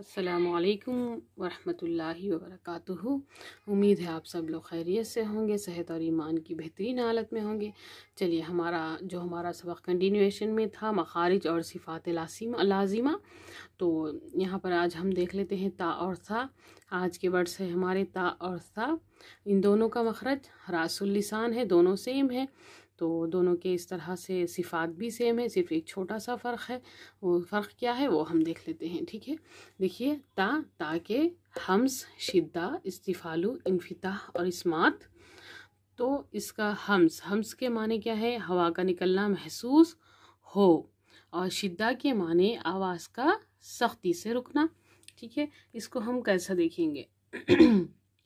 السلام علیکم ورحمۃ اللہ وبرکاتہ امید ہے آپ سب لوگ خیریت سے ہوں گے صحت اور ایمان کی بہترین حالت میں ہوں گے چلیے ہمارا جو ہمارا سبق کنٹینویشن میں تھا مخارج اور صفات لازمہ تو یہاں پر آج ہم دیکھ لیتے ہیں تا اور تھا آج کے ورڈ سے ہمارے تا اور تھا ان دونوں کا مخرج راس اللسان ہے دونوں سیم ہیں تو دونوں کے اس طرح سے صفات بھی سیم ہے صرف ایک چھوٹا سا فرق ہے وہ فرق کیا ہے وہ ہم دیکھ لیتے ہیں ٹھیک ہے دیکھیے تا تا کے ہمس شدہ استفالو انفتاح اور اسمات تو اس کا ہمس ہمس کے معنی کیا ہے ہوا کا نکلنا محسوس ہو اور شدہ کے معنی آواز کا سختی سے رکنا ٹھیک ہے اس کو ہم کیسا دیکھیں گے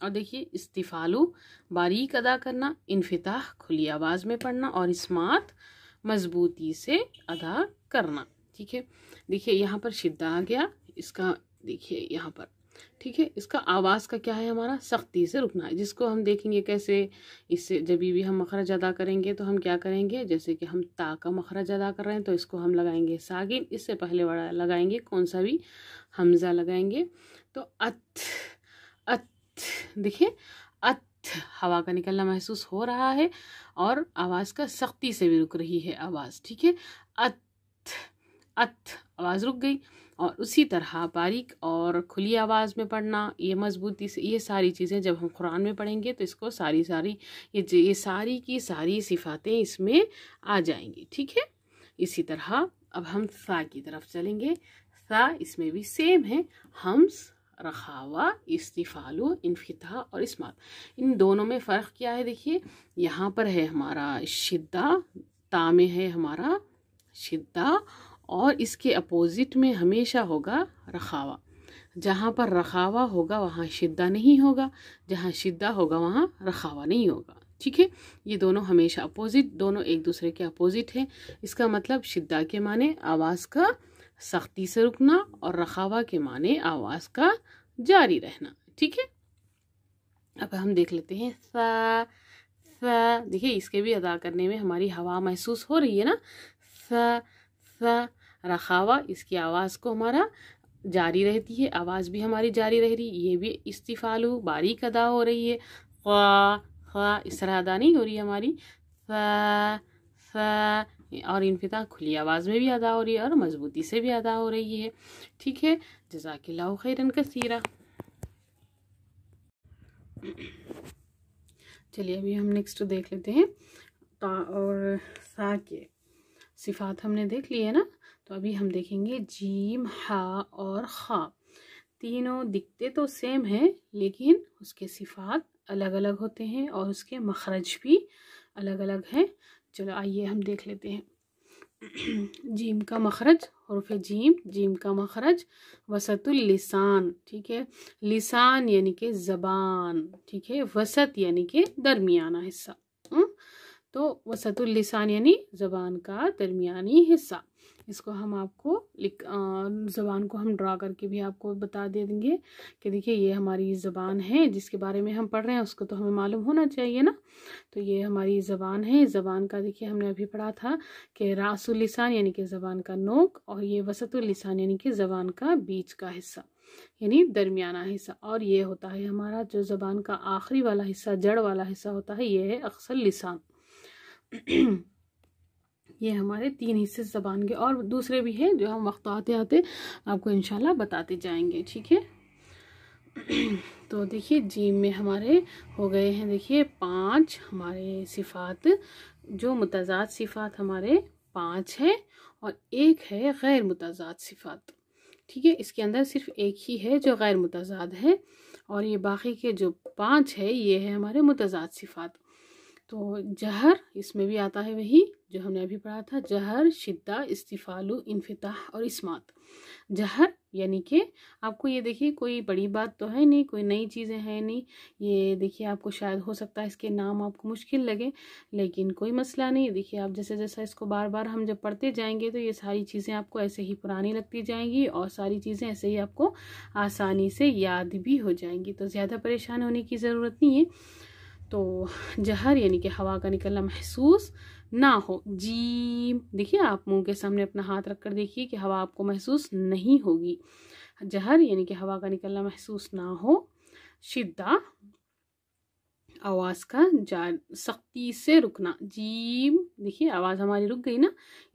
اور دیکھیے استفالو باریک ادا کرنا انفتاح کھلی آواز میں پڑھنا اور اسمات مضبوطی سے ادا کرنا ٹھیک ہے دیکھیے یہاں پر شدہ آ گیا اس کا دیکھیے یہاں پر ٹھیک ہے اس کا آواز کا کیا ہے ہمارا سختی سے رکنا ہے جس کو ہم دیکھیں گے کیسے اس سے جبھی بھی ہم مخرج ادا کریں گے تو ہم کیا کریں گے جیسے کہ ہم تا کا مخرج ادا کر رہے ہیں تو اس کو ہم لگائیں گے ساگین اس سے پہلے بڑا لگائیں گے کون سا بھی حمزہ لگائیں گے تو ات دیکھیے ات ہوا کا نکلنا محسوس ہو رہا ہے اور آواز کا سختی سے بھی رک رہی ہے آواز ٹھیک ہے ات ات آواز رک گئی اور اسی طرح باریک اور کھلی آواز میں پڑھنا یہ مضبوطی سے یہ ساری چیزیں جب ہم قرآن میں پڑھیں گے تو اس کو ساری ساری یہ یہ ساری کی ساری صفاتیں اس میں آ جائیں گی ٹھیک ہے اسی طرح اب ہم سا کی طرف چلیں گے سا اس میں بھی سیم ہے ہمس استفال و الفتحا اور اسمات ان دونوں میں فرق کیا ہے دیکھیے یہاں پر ہے ہمارا شدہ میں ہے ہمارا شدہ اور اس کے اپوزٹ میں ہمیشہ ہوگا رخاوا جہاں پر رخاوا ہوگا وہاں شدہ نہیں ہوگا جہاں شدہ ہوگا وہاں رخاوا نہیں ہوگا ٹھیک ہے یہ دونوں ہمیشہ اپوزٹ دونوں ایک دوسرے کے اپوزٹ ہیں اس کا مطلب شدہ کے معنی آواز کا سختی سے رکنا اور رخاوہ کے معنی آواز کا جاری رہنا ٹھیک ہے اب ہم دیکھ لیتے ہیں سا سا دیکھیے اس کے بھی ادا کرنے میں ہماری ہوا محسوس ہو رہی ہے نا سا سا رخاوہ اس کی آواز کو ہمارا جاری رہتی ہے آواز بھی ہماری جاری رہ رہی یہ بھی استفالو باریک ادا ہو رہی ہے خوا خوا اس طرح ادا نہیں ہو رہی ہے ہماری سا اور انفتاح کھلی آواز میں بھی ادا ہو رہی ہے اور مضبوطی سے بھی ادا ہو رہی ہے ٹھیک ہے جزاک ابھی ہم نیکسٹ دیکھ لیتے ہیں تا اور سا کے صفات ہم نے دیکھ لی ہے نا تو ابھی ہم دیکھیں گے جیم ہا اور خا تینوں دکھتے تو سیم ہیں لیکن اس کے صفات الگ الگ ہوتے ہیں اور اس کے مخرج بھی الگ الگ ہیں چلو آئیے ہم دیکھ لیتے ہیں جیم کا مخرج حرف جیم جیم کا مخرج وسط اللسان ٹھیک ہے لسان یعنی کہ زبان ٹھیک ہے وسط یعنی کہ درمیانہ حصہ تو وسط اللسان یعنی زبان کا درمیانی حصہ اس کو ہم آپ کو زبان کو ہم ڈرا کر کے بھی آپ کو بتا دے دیں گے کہ دیکھیے یہ ہماری زبان ہے جس کے بارے میں ہم پڑھ رہے ہیں اس کو تو ہمیں معلوم ہونا چاہیے نا تو یہ ہماری زبان ہے زبان کا دیکھیے ہم نے ابھی پڑھا تھا کہ راس اللسان یعنی کہ زبان کا نوک اور یہ وسط اللسان یعنی کہ زبان کا بیچ کا حصہ یعنی درمیانہ حصہ اور یہ ہوتا ہے ہمارا جو زبان کا آخری والا حصہ جڑ والا حصہ ہوتا ہے یہ ہے اکثر لسان یہ ہمارے تین حصے زبان کے اور دوسرے بھی ہیں جو ہم وقت آتے آتے آپ کو انشاءاللہ بتاتے جائیں گے ٹھیک ہے تو دیکھیے جیم میں ہمارے ہو گئے ہیں دیکھیے پانچ ہمارے صفات جو متضاد صفات ہمارے پانچ ہے اور ایک ہے غیر متضاد صفات ٹھیک ہے اس کے اندر صرف ایک ہی ہے جو غیر متضاد ہے اور یہ باقی کے جو پانچ ہے یہ ہے ہمارے متضاد صفات تو جہر اس میں بھی آتا ہے وہی جو ہم نے ابھی پڑھا تھا جہر شدہ استفالو انفتاح اور اسمات جہر یعنی کہ آپ کو یہ دیکھیے کوئی بڑی بات تو ہے نہیں کوئی نئی چیزیں ہیں نہیں یہ دیکھیے آپ کو شاید ہو سکتا ہے اس کے نام آپ کو مشکل لگے لیکن کوئی مسئلہ نہیں دیکھیے آپ جیسے جیسا اس کو بار بار ہم جب پڑھتے جائیں گے تو یہ ساری چیزیں آپ کو ایسے ہی پرانی لگتی جائیں گی اور ساری چیزیں ایسے ہی آپ کو آسانی سے یاد بھی ہو جائیں گی تو زیادہ پریشان ہونے کی ضرورت نہیں ہے تو جہر یعنی کہ ہوا کا نکلنا محسوس نہ ہو جیم دیکھیے آپ منہ کے سامنے اپنا ہاتھ رکھ کر دیکھیے کہ ہوا آپ کو محسوس نہیں ہوگی جہر یعنی کہ ہوا کا نکلنا محسوس نہ ہو شدہ آواز کا جار سختی سے رکنا جیم دیکھیے آواز ہماری رک گئی نا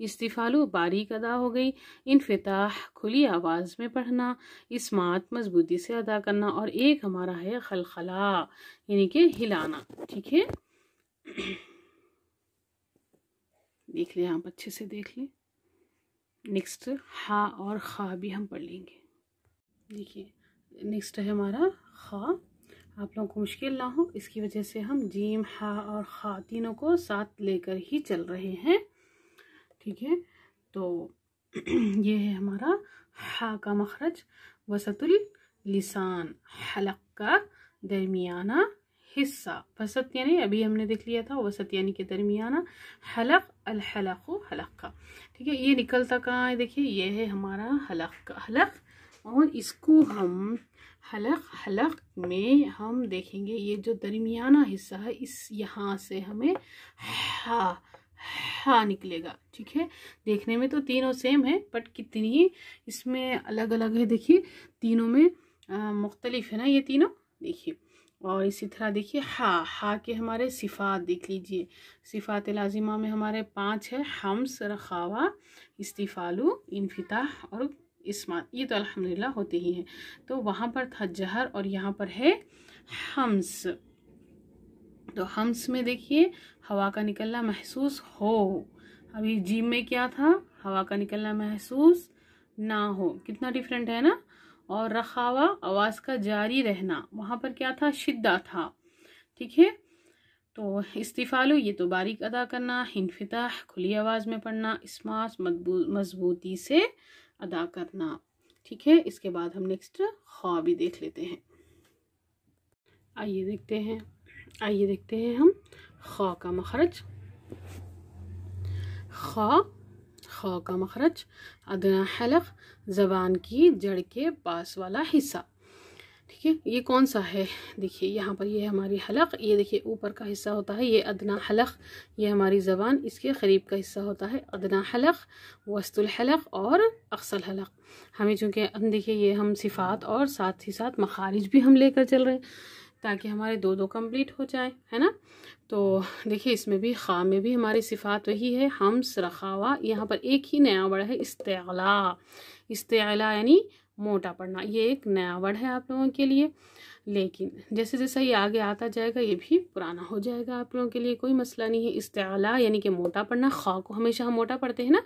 استفال و باریک ادا ہو گئی انفتاح کھلی آواز میں پڑھنا اسمات مضبوطی سے ادا کرنا اور ایک ہمارا ہے خلخلا یعنی کہ ہلانا ٹھیک ہے دیکھ لیں آپ اچھے سے دیکھ لیں نیکسٹ ہا اور خا بھی ہم پڑھ لیں گے دیکھیے نیکسٹ ہے ہمارا خا آپ لوگوں کو مشکل نہ ہو اس کی وجہ سے ہم جیم ہا اور تینوں کو ساتھ لے کر ہی چل رہے ہیں ٹھیک ہے تو یہ ہے ہمارا ہا کا مخرج وسط السان حلق کا درمیانہ حصہ وسط یعنی ابھی ہم نے دیکھ لیا تھا وسط یعنی کے درمیانہ حلق الحلق و حلق کا ٹھیک ہے یہ نکلتا کہاں ہے دیکھیے یہ ہے ہمارا حلق کا حلق اور اس کو ہم حلق حلق میں ہم دیکھیں گے یہ جو درمیانہ حصہ ہے اس یہاں سے ہمیں ہا ہا نکلے گا ٹھیک ہے دیکھنے میں تو تینوں سیم ہے بٹ کتنی اس میں الگ الگ ہے دیکھیے تینوں میں مختلف ہے نا یہ تینوں دیکھیے اور اسی طرح دیکھیے ہا ہا کے ہمارے صفات دیکھ لیجئے صفات لازمہ میں ہمارے پانچ ہے حمس رخاوہ استفالو انفتاح اور یہ تو الحمدللہ ہوتی ہی ہے تو وہاں پر تھا جہر اور یہاں پر ہے ہمس تو ہمس میں دیکھیے ہوا کا نکلنا محسوس ہو ابھی جیم میں کیا تھا ہوا کا نکلنا محسوس نہ ہو کتنا ڈیفرنٹ ہے نا اور رخاوہ آواز کا جاری رہنا وہاں پر کیا تھا شدہ تھا ٹھیک ہے تو استفالو یہ تو باریک ادا کرنا ہنفتح کھلی آواز میں پڑھنا اسماس مضبوطی سے ادا کرنا ٹھیک ہے اس کے بعد ہم نیکسٹ خوا بھی دیکھ لیتے ہیں آئیے دیکھتے ہیں آئیے دیکھتے ہیں ہم خوا کا مخرج خوا خوا کا مخرج ادنا حلق زبان کی جڑ کے پاس والا حصہ ٹھیک ہے یہ کون سا ہے دیکھیے یہاں پر یہ ہماری حلق یہ دیکھیے اوپر کا حصہ ہوتا ہے یہ ادنا حلق یہ ہماری زبان اس کے قریب کا حصہ ہوتا ہے ادنا حلق وسط الحلق اور اقصل حلق ہمیں چونکہ دیکھیے یہ ہم صفات اور ساتھ ہی ساتھ مخارج بھی ہم لے کر چل رہے ہیں تاکہ ہمارے دو دو کمپلیٹ ہو جائے ہے نا تو دیکھیے اس میں بھی خواہ میں بھی ہماری صفات وہی ہے ہمس رخاوہ یہاں پر ایک ہی نیا بڑا ہے استعلا استعلا یعنی موٹا پڑھنا یہ ایک نیا ورڈ ہے آپ لوگوں کے لیے لیکن جیسے جیسے یہ آگے آتا جائے گا یہ بھی پرانا ہو جائے گا آپ لوگوں کے لیے کوئی مسئلہ نہیں ہے اصطاع یعنی کہ موٹا پڑھنا خوا کو ہمیشہ ہم موٹا پڑھتے ہیں نا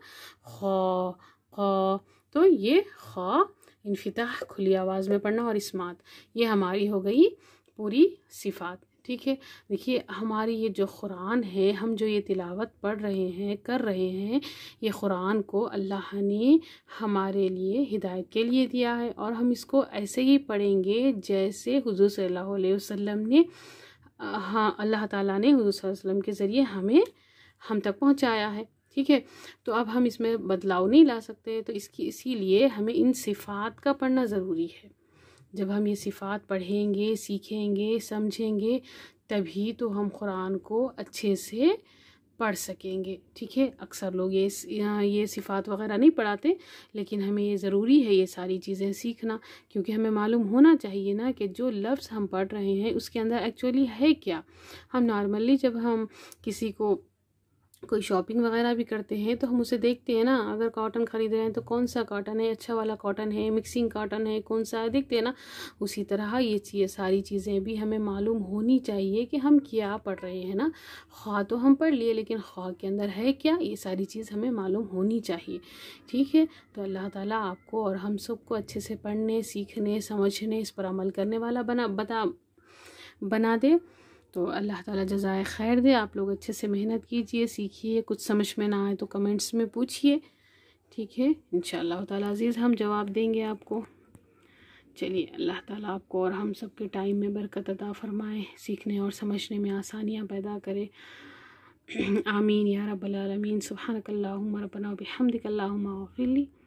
خو خوا تو یہ خوا انفتح کھلی آواز میں پڑھنا اور اسمات یہ ہماری ہو گئی پوری صفات ٹھیک ہے دیکھیے ہماری یہ جو قرآن ہے ہم جو یہ تلاوت پڑھ رہے ہیں کر رہے ہیں یہ قرآن کو اللہ نے ہمارے لیے ہدایت کے لیے دیا ہے اور ہم اس کو ایسے ہی پڑھیں گے جیسے حضور صلی اللہ علیہ وسلم نے ہاں اللہ تعالیٰ نے حضور صلی اللہ علیہ وسلم کے ذریعے ہمیں ہم تک پہنچایا ہے ٹھیک ہے تو اب ہم اس میں بدلاؤ نہیں لا سکتے تو اس کی اسی لیے ہمیں ان صفات کا پڑھنا ضروری ہے جب ہم یہ صفات پڑھیں گے سیکھیں گے سمجھیں گے تبھی تو ہم قرآن کو اچھے سے پڑھ سکیں گے ٹھیک ہے اکثر لوگ یہ یہ صفات وغیرہ نہیں پڑھاتے لیکن ہمیں یہ ضروری ہے یہ ساری چیزیں سیکھنا کیونکہ ہمیں معلوم ہونا چاہیے نا کہ جو لفظ ہم پڑھ رہے ہیں اس کے اندر ایکچولی ہے کیا ہم نارملی جب ہم کسی کو کوئی شاپنگ وغیرہ بھی کرتے ہیں تو ہم اسے دیکھتے ہیں نا اگر کاٹن خرید رہے ہیں تو کون سا کاٹن ہے اچھا والا کاٹن ہے مکسنگ کاٹن ہے کون سا دیکھتے ہیں نا اسی طرح یہ چیز ساری چیزیں بھی ہمیں معلوم ہونی چاہیے کہ ہم کیا پڑھ رہے ہیں نا خواہ تو ہم پڑھ لیے لیکن خواہ کے اندر ہے کیا یہ ساری چیز ہمیں معلوم ہونی چاہیے ٹھیک ہے تو اللہ تعالیٰ آپ کو اور ہم سب کو اچھے سے پڑھنے سیکھنے سمجھنے اس پر عمل کرنے والا بنا بتا بنا دے تو اللہ تعالیٰ جزائے خیر دے آپ لوگ اچھے سے محنت کیجئے سیکھیے کچھ سمجھ میں نہ آئے تو کمنٹس میں پوچھیے ٹھیک ہے انشاءاللہ اللہ تعالیٰ عزیز ہم جواب دیں گے آپ کو چلیے اللہ تعالیٰ آپ کو اور ہم سب کے ٹائم میں برکت عطا فرمائے سیکھنے اور سمجھنے میں آسانیاں پیدا کرے آمین یا رب العالمین سبحانک اللہم ربنا محمد اللہ عمل لی